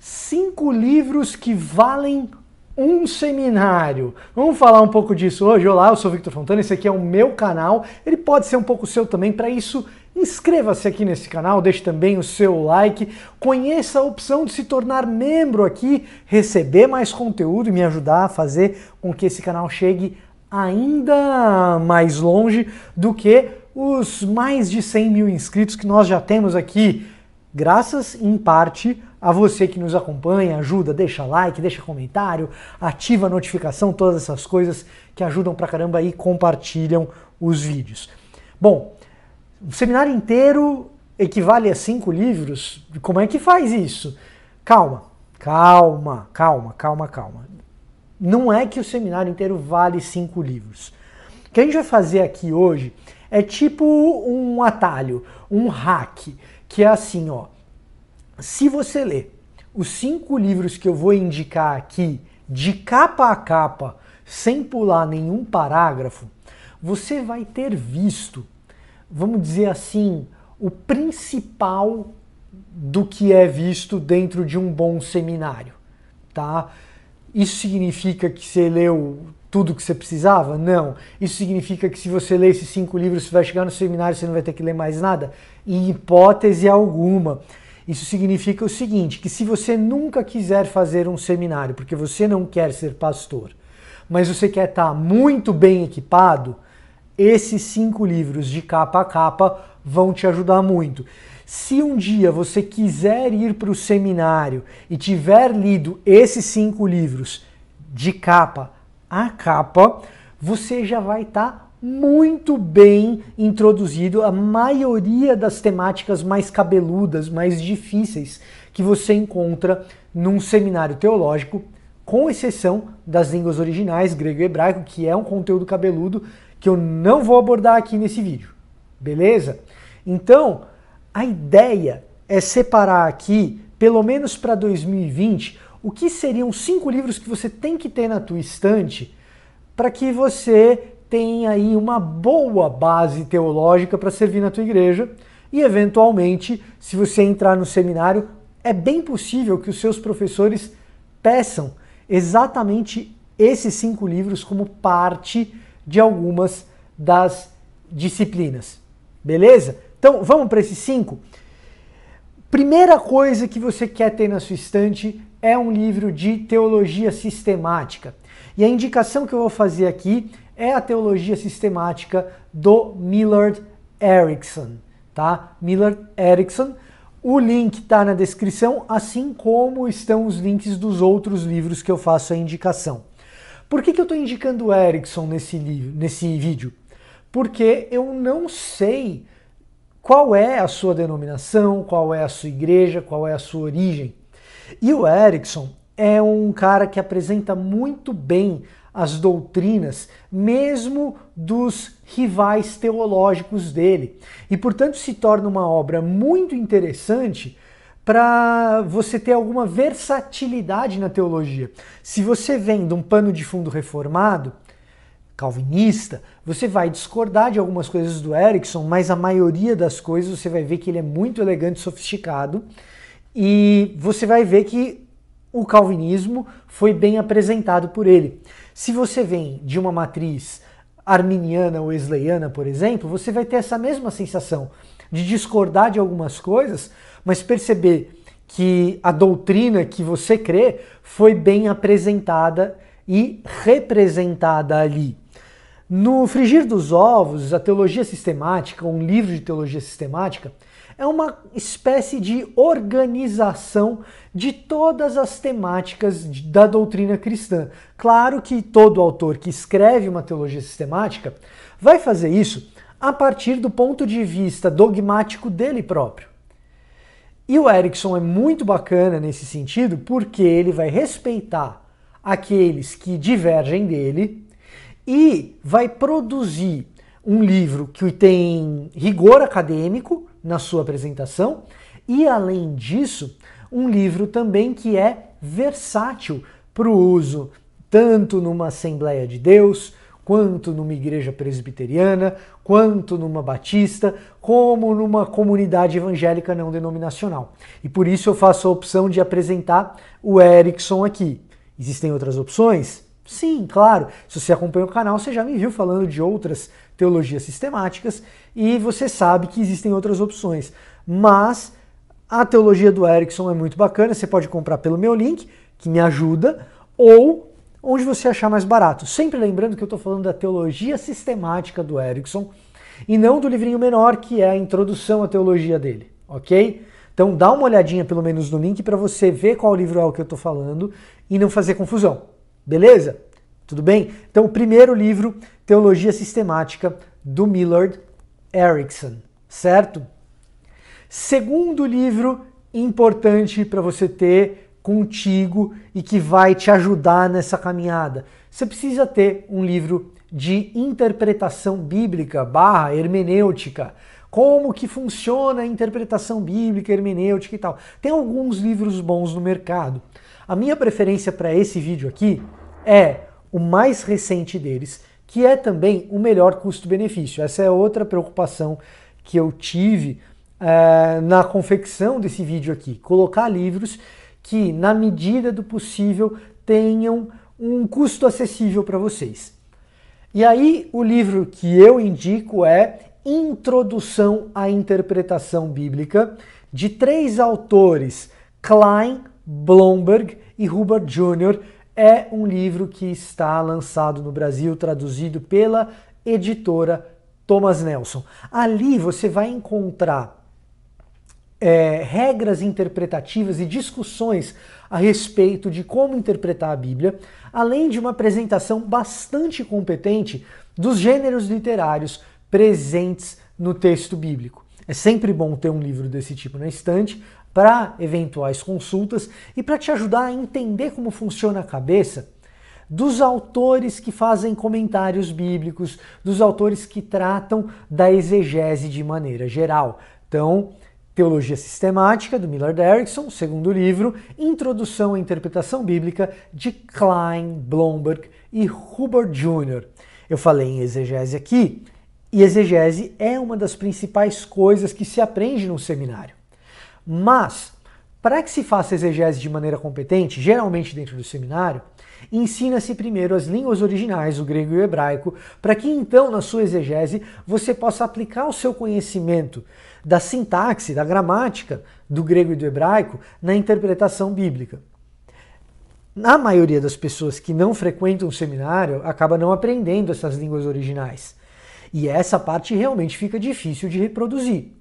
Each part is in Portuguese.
cinco livros que valem um seminário. Vamos falar um pouco disso hoje. Olá, eu sou Victor Fontana, esse aqui é o meu canal. Ele pode ser um pouco seu também, para isso Inscreva-se aqui nesse canal, deixe também o seu like, conheça a opção de se tornar membro aqui, receber mais conteúdo e me ajudar a fazer com que esse canal chegue ainda mais longe do que os mais de 100 mil inscritos que nós já temos aqui, graças em parte a você que nos acompanha, ajuda, deixa like, deixa comentário, ativa a notificação, todas essas coisas que ajudam pra caramba e compartilham os vídeos. Bom, um seminário inteiro equivale a cinco livros? Como é que faz isso? Calma, calma, calma, calma, calma. Não é que o seminário inteiro vale cinco livros. O que a gente vai fazer aqui hoje é tipo um atalho, um hack, que é assim, ó. Se você ler os cinco livros que eu vou indicar aqui, de capa a capa, sem pular nenhum parágrafo, você vai ter visto, vamos dizer assim, o principal do que é visto dentro de um bom seminário, tá? Isso significa que você leu tudo que você precisava? Não. Isso significa que se você ler esses cinco livros, você vai chegar no seminário e você não vai ter que ler mais nada? Em hipótese alguma. Isso significa o seguinte, que se você nunca quiser fazer um seminário, porque você não quer ser pastor, mas você quer estar tá muito bem equipado, esses cinco livros de capa a capa vão te ajudar muito. Se um dia você quiser ir para o seminário e tiver lido esses cinco livros de capa a capa, você já vai estar tá muito bem introduzido a maioria das temáticas mais cabeludas, mais difíceis que você encontra num seminário teológico, com exceção das línguas originais, grego e hebraico, que é um conteúdo cabeludo que eu não vou abordar aqui nesse vídeo. Beleza? Então, a ideia é separar aqui, pelo menos para 2020, o que seriam cinco livros que você tem que ter na tua estante para que você tem aí uma boa base teológica para servir na tua igreja e eventualmente, se você entrar no seminário, é bem possível que os seus professores peçam exatamente esses cinco livros como parte de algumas das disciplinas. Beleza? Então vamos para esses cinco? Primeira coisa que você quer ter na sua estante é um livro de teologia sistemática. E a indicação que eu vou fazer aqui é a teologia sistemática do Millard Erickson, tá? Millard Erickson. O link está na descrição, assim como estão os links dos outros livros que eu faço a indicação. Por que, que eu estou indicando Erickson nesse, livro, nesse vídeo? Porque eu não sei qual é a sua denominação, qual é a sua igreja, qual é a sua origem. E o Erickson é um cara que apresenta muito bem as doutrinas, mesmo dos rivais teológicos dele. E, portanto, se torna uma obra muito interessante para você ter alguma versatilidade na teologia. Se você vem de um pano de fundo reformado, calvinista, você vai discordar de algumas coisas do Erickson, mas a maioria das coisas você vai ver que ele é muito elegante, sofisticado, e você vai ver que o calvinismo foi bem apresentado por ele. Se você vem de uma matriz arminiana ou esleiana, por exemplo, você vai ter essa mesma sensação de discordar de algumas coisas, mas perceber que a doutrina que você crê foi bem apresentada e representada ali. No Frigir dos Ovos, a Teologia Sistemática, um livro de teologia sistemática, é uma espécie de organização de todas as temáticas da doutrina cristã. Claro que todo autor que escreve uma teologia sistemática vai fazer isso a partir do ponto de vista dogmático dele próprio. E o Erickson é muito bacana nesse sentido porque ele vai respeitar aqueles que divergem dele e vai produzir um livro que tem rigor acadêmico, na sua apresentação. E além disso, um livro também que é versátil para o uso tanto numa Assembleia de Deus, quanto numa igreja presbiteriana, quanto numa batista, como numa comunidade evangélica não denominacional. E por isso eu faço a opção de apresentar o Erickson aqui. Existem outras opções? Sim, claro. Se você acompanha o canal, você já me viu falando de outras teologias sistemáticas e você sabe que existem outras opções. Mas a teologia do Erickson é muito bacana, você pode comprar pelo meu link, que me ajuda, ou onde você achar mais barato. Sempre lembrando que eu estou falando da teologia sistemática do Erickson e não do livrinho menor que é a introdução à teologia dele, ok? Então dá uma olhadinha pelo menos no link para você ver qual livro é o que eu estou falando e não fazer confusão, beleza? Tudo bem? Então o primeiro livro, Teologia Sistemática, do Millard, Erickson, certo? Segundo livro importante para você ter contigo e que vai te ajudar nessa caminhada. Você precisa ter um livro de interpretação bíblica barra hermenêutica. Como que funciona a interpretação bíblica, hermenêutica e tal. Tem alguns livros bons no mercado. A minha preferência para esse vídeo aqui é o mais recente deles, que é também o melhor custo-benefício. Essa é outra preocupação que eu tive é, na confecção desse vídeo aqui. Colocar livros que, na medida do possível, tenham um custo acessível para vocês. E aí, o livro que eu indico é Introdução à Interpretação Bíblica, de três autores, Klein, Blomberg e Hubbard Jr., é um livro que está lançado no Brasil, traduzido pela editora Thomas Nelson. Ali você vai encontrar é, regras interpretativas e discussões a respeito de como interpretar a Bíblia, além de uma apresentação bastante competente dos gêneros literários presentes no texto bíblico. É sempre bom ter um livro desse tipo na estante, para eventuais consultas e para te ajudar a entender como funciona a cabeça dos autores que fazem comentários bíblicos, dos autores que tratam da exegese de maneira geral. Então, Teologia Sistemática, do Millard Erickson, segundo livro, Introdução à Interpretação Bíblica, de Klein, Blomberg e Hubbard Jr. Eu falei em exegese aqui, e exegese é uma das principais coisas que se aprende no seminário. Mas, para que se faça exegese de maneira competente, geralmente dentro do seminário, ensina-se primeiro as línguas originais, o grego e o hebraico, para que então, na sua exegese, você possa aplicar o seu conhecimento da sintaxe, da gramática do grego e do hebraico na interpretação bíblica. Na maioria das pessoas que não frequentam o seminário, acaba não aprendendo essas línguas originais. E essa parte realmente fica difícil de reproduzir.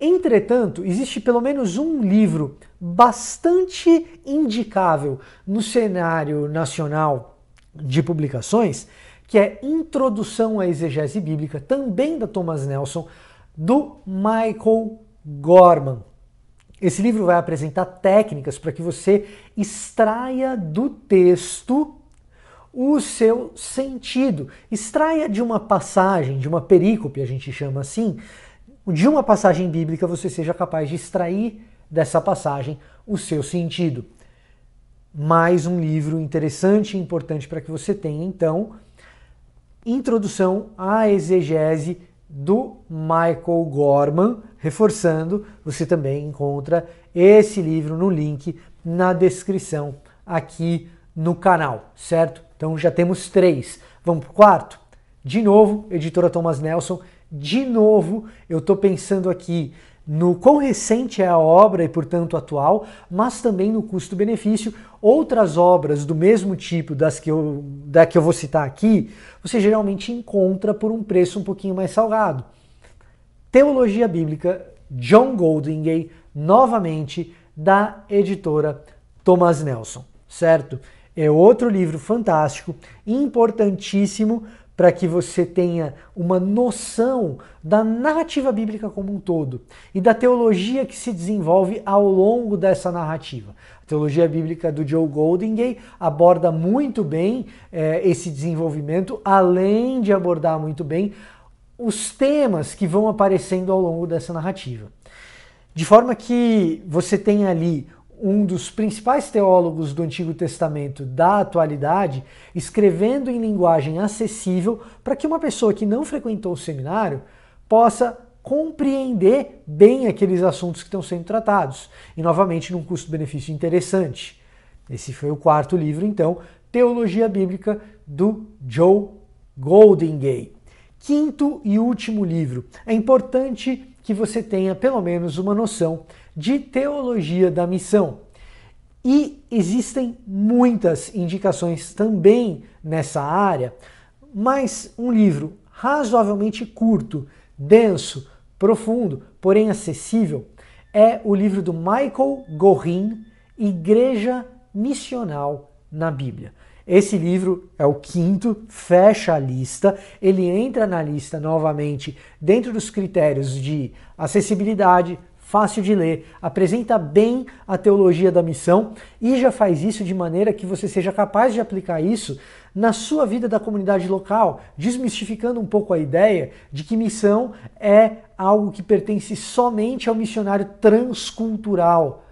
Entretanto, existe pelo menos um livro bastante indicável no cenário nacional de publicações, que é Introdução à Exegese Bíblica, também da Thomas Nelson, do Michael Gorman. Esse livro vai apresentar técnicas para que você extraia do texto o seu sentido, extraia de uma passagem, de uma perícope, a gente chama assim, de uma passagem bíblica você seja capaz de extrair dessa passagem o seu sentido. Mais um livro interessante e importante para que você tenha, então, Introdução à Exegese do Michael Gorman. Reforçando, você também encontra esse livro no link na descrição aqui no canal, certo? Então já temos três. Vamos para o quarto? De novo, editora Thomas Nelson de novo, eu estou pensando aqui no quão recente é a obra e, portanto, atual, mas também no custo-benefício. Outras obras do mesmo tipo das que eu, da que eu vou citar aqui, você geralmente encontra por um preço um pouquinho mais salgado. Teologia Bíblica, John Goldingay, novamente, da editora Thomas Nelson, certo? É outro livro fantástico, importantíssimo para que você tenha uma noção da narrativa bíblica como um todo e da teologia que se desenvolve ao longo dessa narrativa. A teologia bíblica do Joe Goldingay aborda muito bem é, esse desenvolvimento, além de abordar muito bem os temas que vão aparecendo ao longo dessa narrativa. De forma que você tem ali um dos principais teólogos do Antigo Testamento da atualidade, escrevendo em linguagem acessível para que uma pessoa que não frequentou o seminário possa compreender bem aqueles assuntos que estão sendo tratados. E novamente num custo-benefício interessante. Esse foi o quarto livro, então, Teologia Bíblica do Joe Goldingay. Quinto e último livro. É importante que você tenha pelo menos uma noção de teologia da missão. E existem muitas indicações também nessa área, mas um livro razoavelmente curto, denso, profundo, porém acessível, é o livro do Michael Gorin, Igreja Missional na Bíblia. Esse livro é o quinto, fecha a lista, ele entra na lista novamente dentro dos critérios de acessibilidade, fácil de ler, apresenta bem a teologia da missão e já faz isso de maneira que você seja capaz de aplicar isso na sua vida da comunidade local, desmistificando um pouco a ideia de que missão é algo que pertence somente ao missionário transcultural.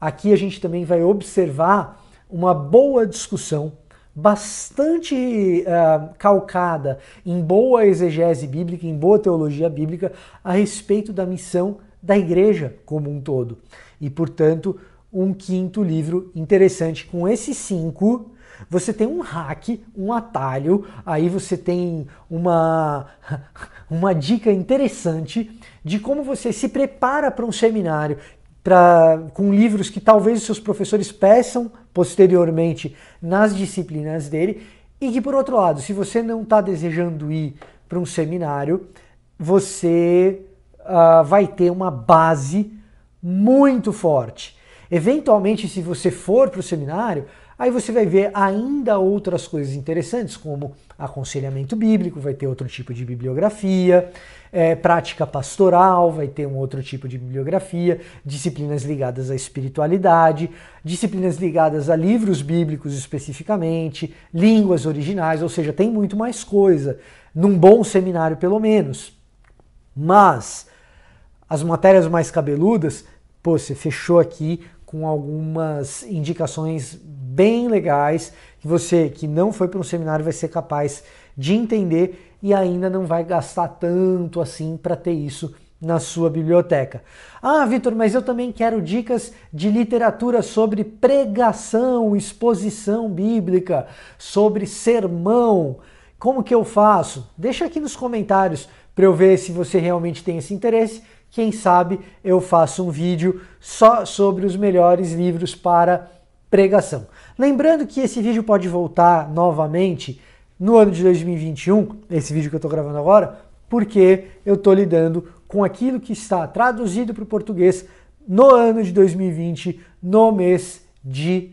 Aqui a gente também vai observar uma boa discussão bastante uh, calcada em boa exegese bíblica, em boa teologia bíblica, a respeito da missão da igreja como um todo. E, portanto, um quinto livro interessante. Com esses cinco, você tem um hack, um atalho, aí você tem uma, uma dica interessante de como você se prepara para um seminário. Pra, com livros que talvez os seus professores peçam posteriormente nas disciplinas dele, e que por outro lado, se você não está desejando ir para um seminário, você uh, vai ter uma base muito forte. Eventualmente, se você for para o seminário, aí você vai ver ainda outras coisas interessantes, como aconselhamento bíblico, vai ter outro tipo de bibliografia, é, prática pastoral, vai ter um outro tipo de bibliografia, disciplinas ligadas à espiritualidade, disciplinas ligadas a livros bíblicos especificamente, línguas originais, ou seja, tem muito mais coisa, num bom seminário pelo menos. Mas as matérias mais cabeludas, pô, você fechou aqui com algumas indicações bem legais que você que não foi para um seminário vai ser capaz de entender e ainda não vai gastar tanto assim para ter isso na sua biblioteca. Ah, Vitor, mas eu também quero dicas de literatura sobre pregação, exposição bíblica, sobre sermão. Como que eu faço? Deixa aqui nos comentários para eu ver se você realmente tem esse interesse. Quem sabe eu faço um vídeo só sobre os melhores livros para pregação. Lembrando que esse vídeo pode voltar novamente no ano de 2021, esse vídeo que eu estou gravando agora, porque eu estou lidando com aquilo que está traduzido para o português no ano de 2020, no mês de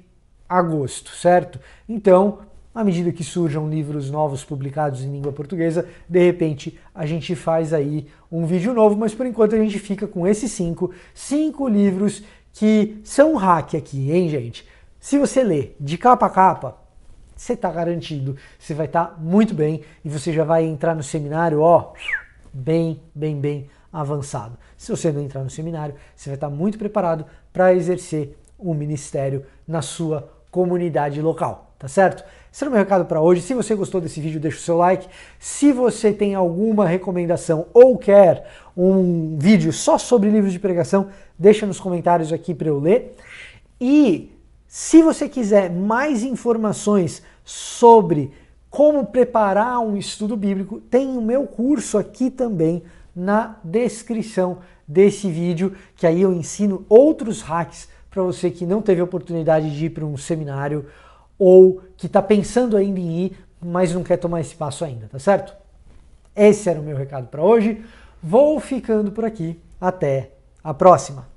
agosto, certo? Então, à medida que surjam livros novos publicados em língua portuguesa, de repente a gente faz aí um vídeo novo, mas por enquanto a gente fica com esses cinco, cinco livros que são hack aqui, hein, gente? Se você lê de capa a capa, você está garantido, você vai estar tá muito bem e você já vai entrar no seminário, ó, bem, bem, bem avançado. Se você não entrar no seminário, você vai estar tá muito preparado para exercer um ministério na sua comunidade local, tá certo? Esse era o meu recado para hoje. Se você gostou desse vídeo, deixa o seu like. Se você tem alguma recomendação ou quer um vídeo só sobre livros de pregação, deixa nos comentários aqui para eu ler. E se você quiser mais informações sobre como preparar um estudo bíblico, tem o meu curso aqui também na descrição desse vídeo, que aí eu ensino outros hacks para você que não teve oportunidade de ir para um seminário ou que está pensando ainda em ir, mas não quer tomar esse passo ainda, tá certo? Esse era o meu recado para hoje. Vou ficando por aqui. Até a próxima!